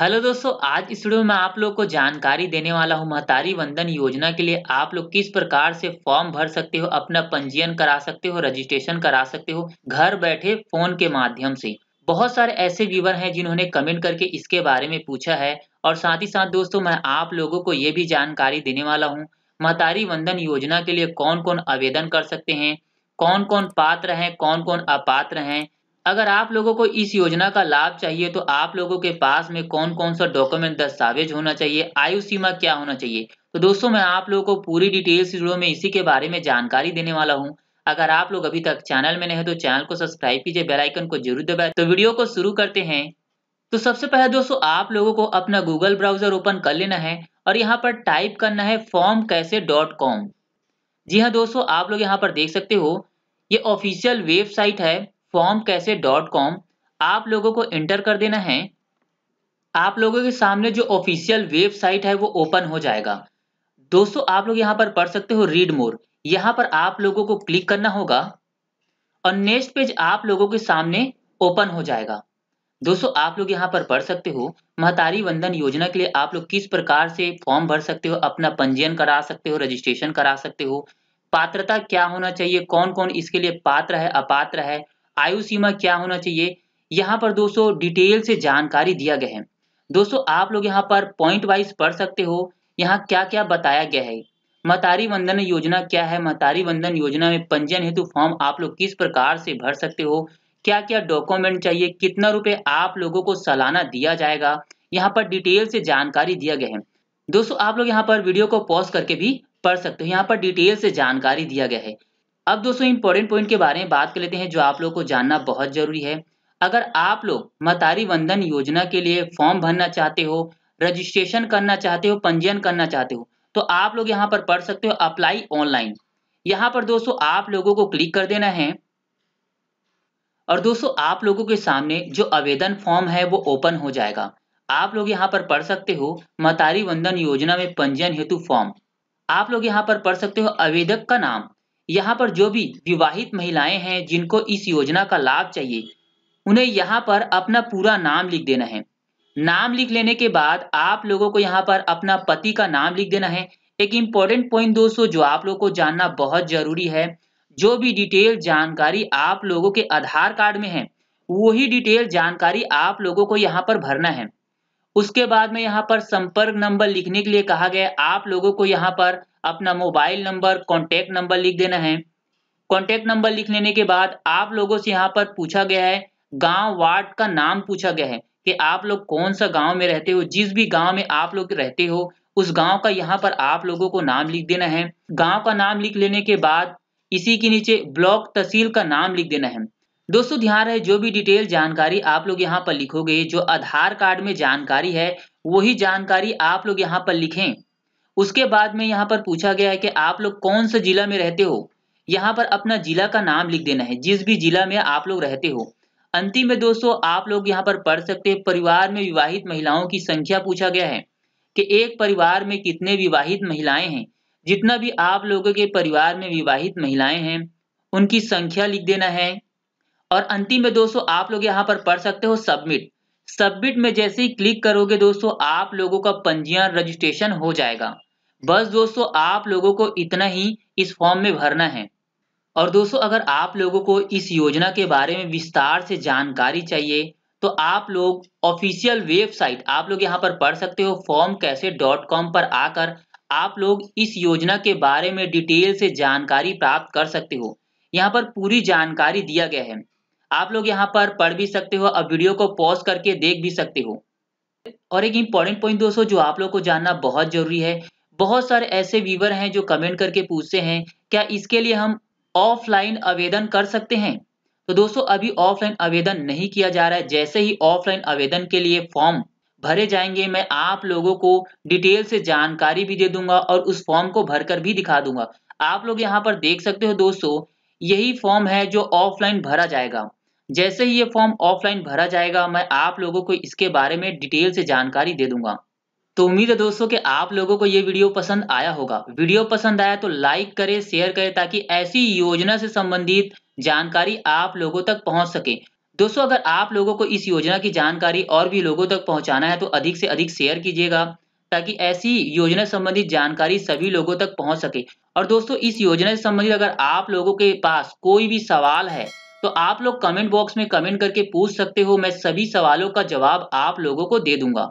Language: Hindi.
हेलो दोस्तों आज इस वीडियो में आप लोग को जानकारी देने वाला हूं महतारी वंदन योजना के लिए आप लोग किस प्रकार से फॉर्म भर सकते हो अपना पंजीयन करा सकते हो रजिस्ट्रेशन करा सकते हो घर बैठे फोन के माध्यम से बहुत सारे ऐसे व्यूवर हैं जिन्होंने कमेंट करके इसके बारे में पूछा है और साथ ही साथ दोस्तों मैं आप लोगों को ये भी जानकारी देने वाला हूँ महतारी वंदन योजना के लिए कौन कौन आवेदन कर सकते हैं कौन कौन पात्र हैं कौन कौन अपात्र हैं अगर आप लोगों को इस योजना का लाभ चाहिए तो आप लोगों के पास में कौन कौन सा डॉक्यूमेंट दस्तावेज होना चाहिए आयु सीमा क्या होना चाहिए तो दोस्तों मैं आप लोगों को पूरी डिटेल्स वीडियो में इसी के बारे में जानकारी देने वाला हूँ अगर आप लोग अभी तक चैनल में नहीं है तो चैनल को सब्सक्राइब कीजिए बेलाइकन को जरूर दबाए तो वीडियो को शुरू करते हैं तो सबसे पहले दोस्तों आप लोगों को अपना गूगल ब्राउजर ओपन कर लेना है और यहाँ पर टाइप करना है फॉर्म कैसे डॉट कॉम जी हाँ दोस्तों आप लोग यहाँ पर देख सकते हो ये ऑफिशियल वेबसाइट है फॉर्म कैसे डॉट कॉम आप लोगों को एंटर कर देना है आप लोगों के सामने जो ऑफिशियल वेबसाइट है वो ओपन हो जाएगा दोस्तों आप लोग यहाँ पर पढ़ सकते हो रीड मोर यहाँ पर आप लोगों को क्लिक करना होगा और नेक्स्ट पेज आप लोगों के सामने ओपन हो जाएगा दोस्तों आप लोग यहाँ पर पढ़ सकते हो महतारी वंदन योजना के लिए आप लोग किस प्रकार से फॉर्म भर सकते हो अपना पंजीयन करा सकते हो रजिस्ट्रेशन करा सकते हो पात्रता क्या होना चाहिए कौन कौन इसके लिए पात्र है अपात्र है आयु सीमा क्या होना चाहिए यहाँ पर दोस्तों डिटेल से जानकारी दिया गया है दोस्तों आप लोग यहाँ पर पॉइंट वाइज पढ़ सकते हो यहाँ क्या क्या बताया गया है महतारी वंदन योजना क्या है महतारी वंदन योजना में पंजीयन हेतु फॉर्म आप लोग किस प्रकार से भर सकते हो क्या क्या डॉक्यूमेंट चाहिए कितना रुपए आप लोगों को सालाना दिया जाएगा यहाँ पर डिटेल से जानकारी दिया गया है दोस्तों आप लोग यहाँ पर वीडियो को पॉज करके भी पढ़ सकते हो यहाँ पर डिटेल से जानकारी दिया गया है अब दोस्तों इंपॉर्टेंट पॉइंट के बारे में बात कर लेते हैं जो आप लोग को जानना बहुत जरूरी है अगर आप लोग मतारी वंदन योजना के लिए फॉर्म भरना चाहते हो रजिस्ट्रेशन करना चाहते हो पंजीयन करना चाहते हो तो आप लोग यहाँ पर पढ़ सकते हो अप्लाई ऑनलाइन यहाँ पर दोस्तों आप लोगों को क्लिक कर देना है और दोस्तों आप लोगों के सामने जो आवेदन फॉर्म है वो ओपन हो जाएगा आप लोग यहाँ पर पढ़ सकते हो मतारी वंदन योजना में पंजीयन हेतु फॉर्म आप लोग यहाँ पर पढ़ सकते हो आवेदक का नाम यहाँ पर जो भी विवाहित महिलाएं हैं जिनको इस योजना का लाभ चाहिए उन्हें यहाँ पर अपना पूरा नाम लिख देना है नाम लिख लेने के बाद आप लोगों को यहाँ पर अपना पति का नाम लिख देना है एक इम्पोर्टेंट पॉइंट दोस्तों जो आप लोगों को जानना बहुत जरूरी है जो भी डिटेल जानकारी आप लोगों के आधार कार्ड में है वही डिटेल जानकारी आप लोगों को यहाँ पर भरना है उसके बाद में यहाँ पर संपर्क नंबर लिखने के लिए कहा गया आप लोगों को यहाँ पर अपना मोबाइल नंबर कॉन्टेक्ट नंबर लिख देना है कॉन्टेक्ट नंबर लिख लेने के बाद आप लोगों से यहाँ पर पूछा गया है गांव वार्ड का नाम पूछा गया है कि आप लोग कौन सा गांव में रहते हो जिस भी गांव में आप लोग रहते हो उस गांव का यहाँ पर आप लोगों को नाम लिख देना है गांव का नाम लिख लेने के बाद इसी के नीचे ब्लॉक तहसील का नाम लिख देना है दोस्तों ध्यान रहे जो भी डिटेल जानकारी आप लोग यहाँ पर लिखोगे जो आधार कार्ड में जानकारी है वही जानकारी आप लोग यहाँ पर लिखें उसके बाद में यहाँ पर पूछा गया है कि आप लोग कौन से जिला में रहते हो यहाँ पर अपना जिला का नाम लिख देना है जिस भी जिला में आप लोग रहते हो अंतिम में दोस्तों आप लोग यहाँ पर पढ़ सकते हैं परिवार में विवाहित महिलाओं की संख्या पूछा गया है कि एक परिवार में कितने विवाहित महिलाएं हैं जितना भी आप लोगों के परिवार में विवाहित महिलाएं हैं उनकी संख्या लिख देना है और अंतिम में दोस्तों आप लोग यहाँ पर पढ़ सकते हो सबमिट सबमिट में जैसे ही क्लिक करोगे दोस्तों आप लोगों का पंजीयन रजिस्ट्रेशन हो जाएगा बस दोस्तों आप लोगों को इतना ही इस फॉर्म में भरना है और दोस्तों अगर आप लोगों को इस योजना के बारे में विस्तार से जानकारी चाहिए तो आप लोग ऑफिशियल वेबसाइट आप लोग यहाँ पर पढ़ सकते हो फॉर्म कैसे डॉट कॉम पर आकर आप लोग इस योजना के बारे में डिटेल से जानकारी प्राप्त कर सकते हो यहाँ पर पूरी जानकारी दिया गया है आप लोग यहाँ पर पढ़ भी सकते हो अब वीडियो को पॉज करके देख भी सकते हो और एक इम्पोर्टेंट पॉइंट दोस्तों जो आप लोग को जानना बहुत जरूरी है बहुत सारे ऐसे व्यूवर हैं जो कमेंट करके पूछते हैं क्या इसके लिए हम ऑफलाइन आवेदन कर सकते हैं तो दोस्तों अभी ऑफलाइन आवेदन नहीं किया जा रहा है जैसे ही ऑफलाइन आवेदन के लिए फॉर्म भरे जाएंगे मैं आप लोगों को डिटेल से जानकारी भी दे दूंगा और उस फॉर्म को भरकर भी दिखा दूंगा आप लोग यहाँ पर देख सकते हो दोस्तों यही फॉर्म है जो ऑफलाइन भरा जाएगा जैसे ही ये फॉर्म ऑफलाइन भरा जाएगा मैं आप लोगों को इसके बारे में डिटेल से जानकारी दे दूंगा तो उम्मीद है दोस्तों कि आप लोगों को ये वीडियो पसंद आया होगा वीडियो पसंद आया तो लाइक करें शेयर करें ताकि ऐसी योजना से संबंधित जानकारी आप लोगों तक पहुंच सके दोस्तों अगर आप लोगों को इस योजना की जानकारी और भी लोगों तक पहुंचाना है तो अधिक से अधिक शेयर कीजिएगा ताकि ऐसी योजना संबंधित जानकारी सभी लोगों तक पहुंच सके और दोस्तों इस योजना से संबंधित अगर आप लोगों के पास कोई भी सवाल है तो आप लोग कमेंट बॉक्स में कमेंट करके पूछ सकते हो मैं सभी सवालों का जवाब आप लोगों को दे दूंगा